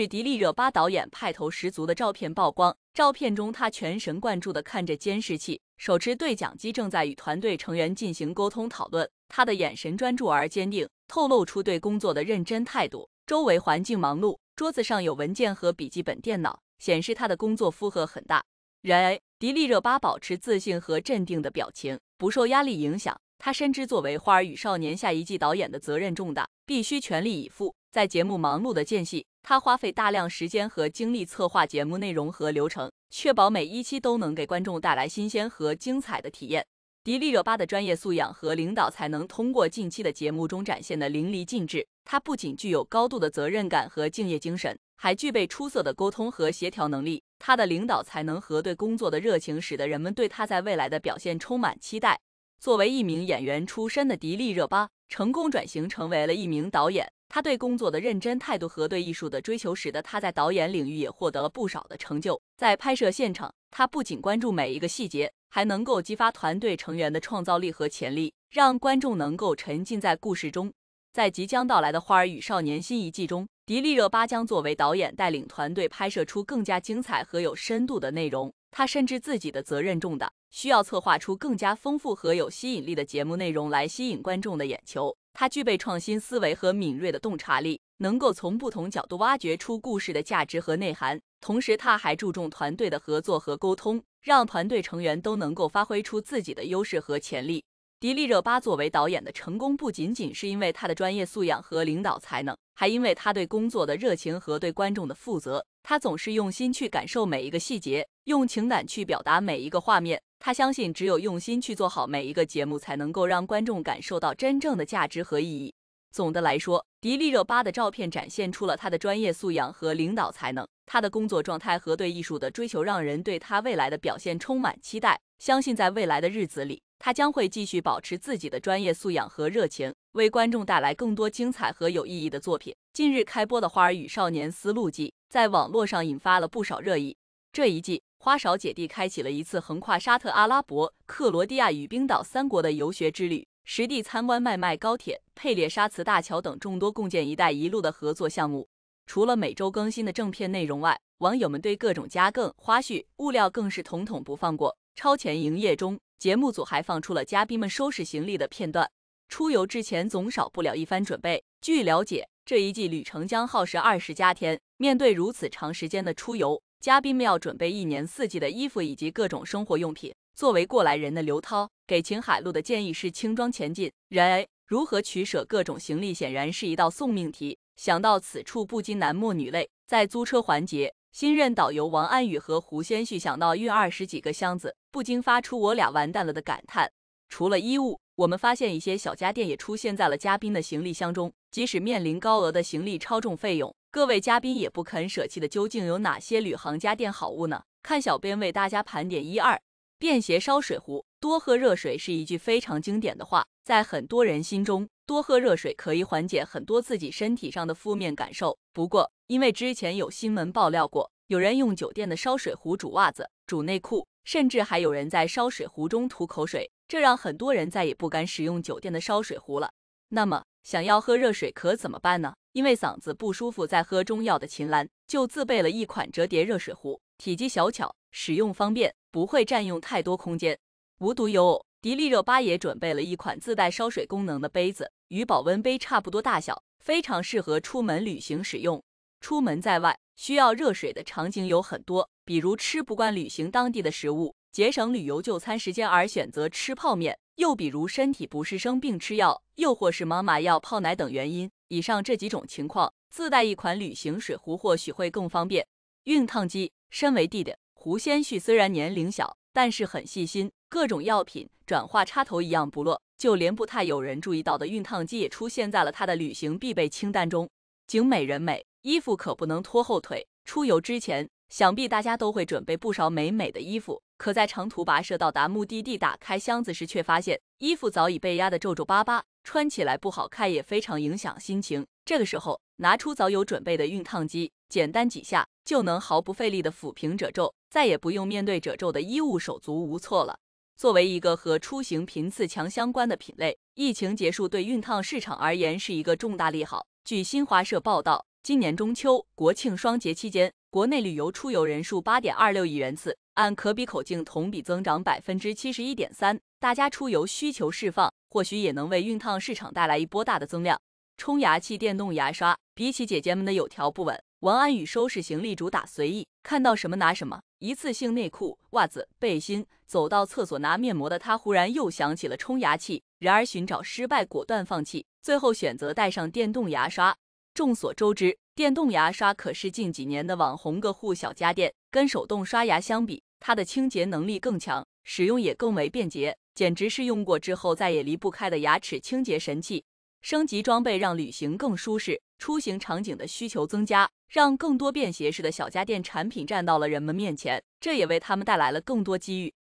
是迪丽热巴导演派头十足的照片曝光。照片中，她全神贯注的看着监视器，手持对讲机，正在与团队成员进行沟通讨论。她的眼神专注而坚定，透露出对工作的认真态度。周围环境忙碌，桌子上有文件和笔记本电脑，显示她的工作负荷很大。然而，迪丽热巴保持自信和镇定的表情，不受压力影响。她深知作为《花儿与少年》下一季导演的责任重大，必须全力以赴。在节目忙碌的间隙，他花费大量时间和精力策划节目内容和流程，确保每一期都能给观众带来新鲜和精彩的体验。迪丽热巴的专业素养和领导才能通过近期的节目中展现的淋漓尽致。他不仅具有高度的责任感和敬业精神，还具备出色的沟通和协调能力。他的领导才能和对工作的热情，使得人们对他在未来的表现充满期待。作为一名演员出身的迪丽热巴，成功转型成为了一名导演。他对工作的认真态度和对艺术的追求，使得他在导演领域也获得了不少的成就。在拍摄现场，他不仅关注每一个细节，还能够激发团队成员的创造力和潜力，让观众能够沉浸在故事中。在即将到来的《花儿与少年》新一季中，迪丽热巴将作为导演，带领团队拍摄出更加精彩和有深度的内容。他深知自己的责任重大，需要策划出更加丰富和有吸引力的节目内容，来吸引观众的眼球。他具备创新思维和敏锐的洞察力，能够从不同角度挖掘出故事的价值和内涵。同时，他还注重团队的合作和沟通，让团队成员都能够发挥出自己的优势和潜力。迪丽热巴作为导演的成功，不仅仅是因为他的专业素养和领导才能，还因为他对工作的热情和对观众的负责。他总是用心去感受每一个细节，用情感去表达每一个画面。他相信，只有用心去做好每一个节目，才能够让观众感受到真正的价值和意义。总的来说，迪丽热巴的照片展现出了他的专业素养和领导才能，他的工作状态和对艺术的追求，让人对他未来的表现充满期待。相信在未来的日子里，他将会继续保持自己的专业素养和热情，为观众带来更多精彩和有意义的作品。近日开播的《花儿与少年·丝路季》在网络上引发了不少热议，这一季。花少姐弟开启了一次横跨沙特阿拉伯、克罗地亚与冰岛三国的游学之旅，实地参观麦麦高铁、佩列沙茨大桥等众多共建“一带一路”的合作项目。除了每周更新的正片内容外，网友们对各种加更、花絮、物料更是统统不放过。超前营业中，节目组还放出了嘉宾们收拾行李的片段。出游之前总少不了一番准备。据了解，这一季旅程将耗时二十加天。面对如此长时间的出游，嘉宾们要准备一年四季的衣服以及各种生活用品。作为过来人的刘涛，给秦海璐的建议是轻装前进。然而，如何取舍各种行李，显然是一道送命题。想到此处，不禁男莫女泪。在租车环节，新任导游王安宇和胡先煦想到运二十几个箱子，不禁发出“我俩完蛋了”的感叹。除了衣物，我们发现一些小家电也出现在了嘉宾的行李箱中，即使面临高额的行李超重费用。各位嘉宾也不肯舍弃的，究竟有哪些旅行家电好物呢？看小编为大家盘点一二。便携烧水壶，多喝热水是一句非常经典的话，在很多人心中，多喝热水可以缓解很多自己身体上的负面感受。不过，因为之前有新闻爆料过，有人用酒店的烧水壶煮袜子、煮内裤，甚至还有人在烧水壶中吐口水，这让很多人再也不敢使用酒店的烧水壶了。那么，想要喝热水可怎么办呢？因为嗓子不舒服，在喝中药的秦岚就自备了一款折叠热水壶，体积小巧，使用方便，不会占用太多空间。无独有偶，迪丽热巴也准备了一款自带烧水功能的杯子，与保温杯差不多大小，非常适合出门旅行使用。出门在外需要热水的场景有很多，比如吃不惯旅行当地的食物，节省旅游就餐时间而选择吃泡面，又比如身体不适生病吃药，又或是妈妈要泡奶等原因。以上这几种情况，自带一款旅行水壶或许会更方便。熨烫机，身为弟弟，胡先煦虽然年龄小，但是很细心，各种药品、转化插头一样不落，就连不太有人注意到的熨烫机也出现在了他的旅行必备清单中。景美人美，衣服可不能拖后腿。出游之前，想必大家都会准备不少美美的衣服。可在长途跋涉到达目的地，打开箱子时，却发现衣服早已被压得皱皱巴巴，穿起来不好看，也非常影响心情。这个时候，拿出早有准备的熨烫机，简单几下就能毫不费力的抚平褶皱，再也不用面对褶皱的衣物手足无措了。作为一个和出行频次强相关的品类，疫情结束对熨烫市场而言是一个重大利好。据新华社报道，今年中秋、国庆双节期间。国内旅游出游人数八点二六亿人次，按可比口径同比增长百分之七十一点三。大家出游需求释放，或许也能为熨烫市场带来一波大的增量。冲牙器、电动牙刷，比起姐姐们的有条不紊，王安宇收拾行李主打随意，看到什么拿什么。一次性内裤、袜子、背心，走到厕所拿面膜的他，忽然又想起了冲牙器，然而寻找失败，果断放弃，最后选择带上电动牙刷。众所周知。电动牙刷可是近几年的网红个户小家电，跟手动刷牙相比，它的清洁能力更强，使用也更为便捷，简直是用过之后再也离不开的牙齿清洁神器。升级装备让旅行更舒适，出行场景的需求增加，让更多便携式的小家电产品站到了人们面前，这也为他们带来了更多机遇。